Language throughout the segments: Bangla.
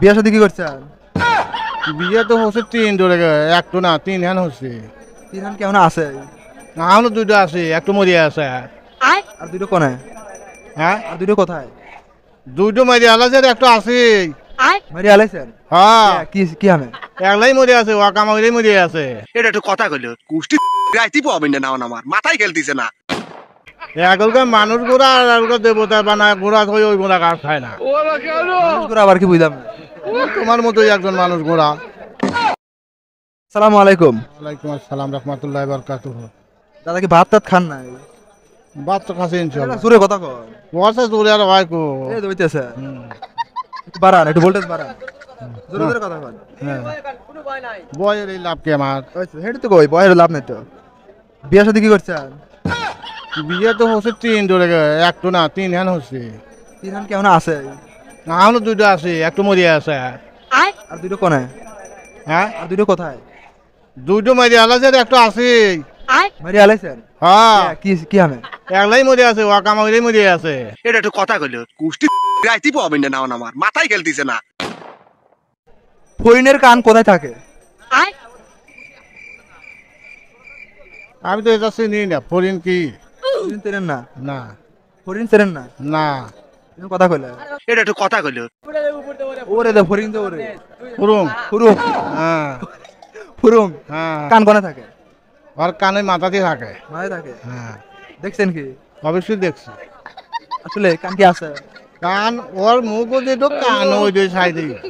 বিয়া শাদি কি করছেন বিয়া তো হচ্ছে তিন ধরে একটো না তিন হ্যান হচ্ছে তিন হ্যান কেমন আছে না হলো আছে একটো মরিয়া আছে আর দুটো হ্যাঁ আর দুটো কোথায় দুটো মারি আলাইছে আছে হ্যাঁ কি কি আমি একলাই মরে আছে ও কামা ওইলাই আছে এটা একটু কথা কইলো কুষ্টি গাইতি না নাওন আমার মাথায় খেলতিছে না এখনকার মানুষ গোড়া আর দেবতা বানায় গোড়া হয়ে ওই গোড়া গাছ খায় না আবার কি বুঝলাম তোমার মতোই একজন মানুষ ঘোড়া সালাম আলাইকুম ওয়ালাইকুম আসসালাম রহমতুল্লাহ বরকাতুহ দাদা কি ভাত টাত খান না ভাত তো খাসি ইনশাআল্লাহ সুরে কথা কও সুরে আর ভাই কো বাড়ান একটু ভোল্টেজ বাড়ান জোরে জোরে কথা বল হ্যাঁ কোনো ভয় নাই বয়ের এই লাভ কে আমার হেড তো কই বয়ের লাভ নাই তো বিয়া শাদী কি করছেন বিয়ে তো হচ্ছে তিন ধরে এক তো না তিন হ্যান হচ্ছে তিন হ্যান কেমন আছে আহলো দুইটা আছে একটা মরিয়া আছে আর দুটো কোনে হ্যাঁ আর দুটো কোথায় দুটো মারি আলাইছে আর একটা আছে মারি আলাইছে হ্যাঁ কি কি আমি একলাই মরে আছে ও কামা হইলেই আছে এটা একটু কথা কইল কুষ্টি রাইতি পাবেন না নাও আমার মাথায় খেলতিছে না ফরিনের কান কোথায় থাকে আমি তো এটা চিনি না ফরিন কি চিনেন না না ফরিন চেনেন না না কথা এটা একটু কথা ওরে দে ফরিং দে ওরে ফুরুম ফুরুম হ্যাঁ ফুরুম হ্যাঁ কান কোনে থাকে আর কানে মাথাতে থাকে মাথায় থাকে হ্যাঁ দেখছেন কি অবশ্যই দেখছি আসলে কান কি আছে কান ওর মুখ দিয়ে তো কান ওই দুই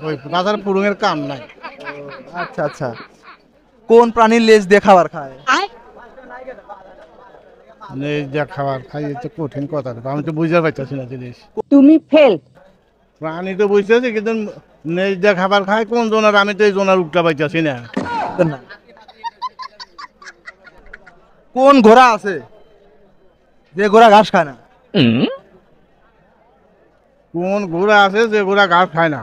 ওই তাছাড়া পুরুঙের কান নাই আচ্ছা আচ্ছা কোন প্রাণীর লেজ দিয়ে খাবার খায় মানে আমি তো বুঝতেছি কিন্তু নেই যা খাবার খায় কোন জোনার আমি তো এই জোনার না কোন ঘোড়া আছে যে ঘোড়া ঘাস খায় না কোন ঘোড়া আছে যে ঘোড়া ঘাস খায় না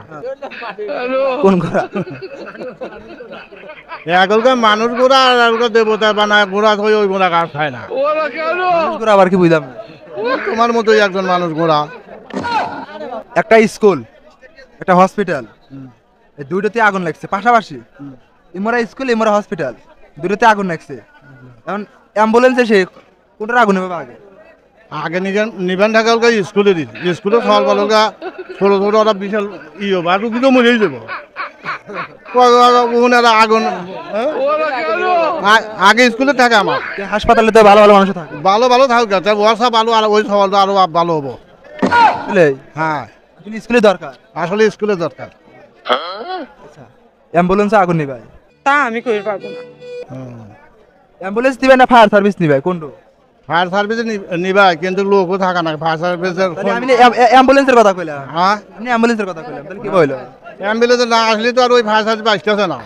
কোন ঘোড়া এখনকার মানুষ ঘোড়া আর দেবতা বানায় ঘোড়া হয়ে ওই ঘোড়া ঘাস খায় না ঘোড়া আবার কি বুঝলাম তোমার মতোই একজন মানুষ ঘোড়া একটা স্কুল একটা হসপিটাল এই দুইটাতে আগুন লাগছে পাশাপাশি ইমরা স্কুল ইমরা হসপিটাল দুটোতে আগুন লাগছে এখন অ্যাম্বুলেন্সে সে কোনটার আগুন হবে আগে আগে নিবেন নিবেন থাকা স্কুলে দিত স্কুলে খাওয়ার পাল ওলকা ছোটো ছোটো ওরা বিশাল ই হবো আর কিন্তু মরেই যাব আগুন হ্যাঁ? আগে স্কুলে থাকে আমার হাসপাতালে তো ভালো ভালো মানুষ থাকে ভালো ভালো থাকবে তার বর্ষা ভালো আর ওই ভালো হবো হ্যাঁ স্কুলে দরকার আসলে স্কুলে দরকার আচ্ছা, অ্যাম্বুলেন্স আগুন নিবে তা আমি কই পাবো না অ্যাম্বুলেন্স দিবে না ফায়ার সার্ভিস নিবে কোনটো ফায়ার সার্ভিসে নিবা কিন্তু লোকও থাকা না ফায়ার সার্ভিসের মানে আপনি অ্যাম্বুলেন্সের কথা কইলা হ্যাঁ আপনি অ্যাম্বুলেন্সের কথা কইলাম তাহলে কি বললো অ্যাম্বুলেন্স না আসলে তো আর ওই ফায়ার সার্ভিস আসতেছে না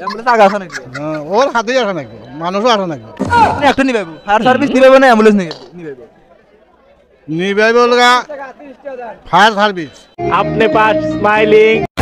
অ্যাম্বুলেন্স আগে আসে নাকি হ্যাঁ ওর হাতেই আসে নাকি মানুষও আসে নাকি আপনি একটা নিবে ফায়ার সার্ভিস নিবে না অ্যাম্বুলেন্স নিবে নিবে বলগা ফায়ার সার্ভিস আপনি পাস স্মাইলিং